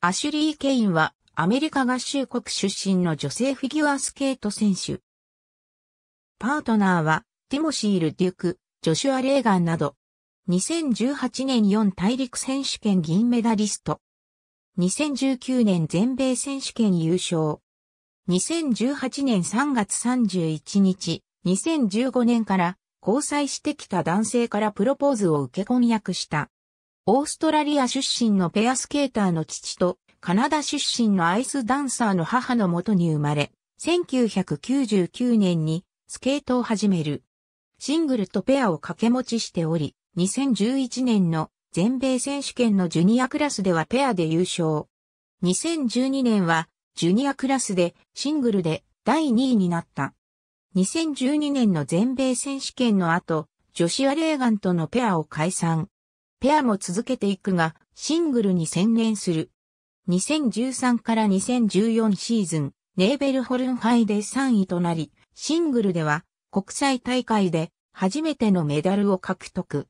アシュリー・ケインはアメリカ合衆国出身の女性フィギュアスケート選手。パートナーはティモシール・デュク、ジョシュア・レーガンなど、2018年4大陸選手権銀メダリスト。2019年全米選手権優勝。2018年3月31日、2015年から交際してきた男性からプロポーズを受け婚約した。オーストラリア出身のペアスケーターの父と、カナダ出身のアイスダンサーの母のもとに生まれ、1999年にスケートを始める。シングルとペアを掛け持ちしており、2011年の全米選手権のジュニアクラスではペアで優勝。2012年はジュニアクラスでシングルで第2位になった。2012年の全米選手権の後、女子アレーガンとのペアを解散。ペアも続けていくが、シングルに専念する。2013から2014シーズン、ネーベルホルンイで3位となり、シングルでは国際大会で初めてのメダルを獲得。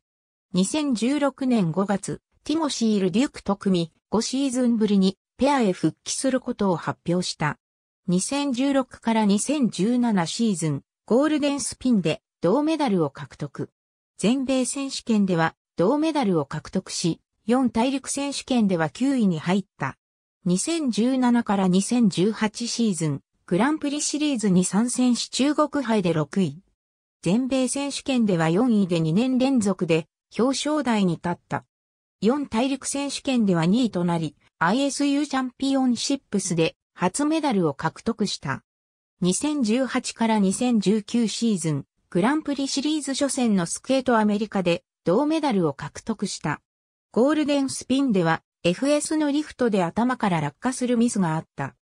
2016年5月、ティモシー・ルデュークと組み、5シーズンぶりにペアへ復帰することを発表した。2016から2017シーズン、ゴールデンスピンで銅メダルを獲得。全米選手権では銅メダルを獲得し、4大陸選手権では9位に入った。2017から2018シーズン、グランプリシリーズに参戦し中国杯で6位。全米選手権では4位で2年連続で表彰台に立った。4大陸選手権では2位となり、ISU チャンピオンシップスで初メダルを獲得した。2018から2019シーズン、グランプリシリーズ初戦のスケートアメリカで銅メダルを獲得した。ゴールデンスピンでは FS のリフトで頭から落下するミスがあった。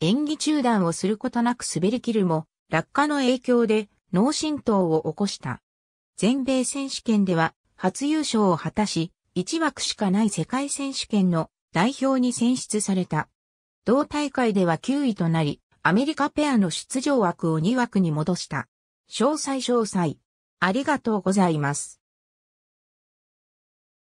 演技中断をすることなく滑り切るも、落下の影響で脳震盪を起こした。全米選手権では初優勝を果たし、1枠しかない世界選手権の代表に選出された。同大会では9位となり、アメリカペアの出場枠を2枠に戻した。詳細詳細。ありがとうございます。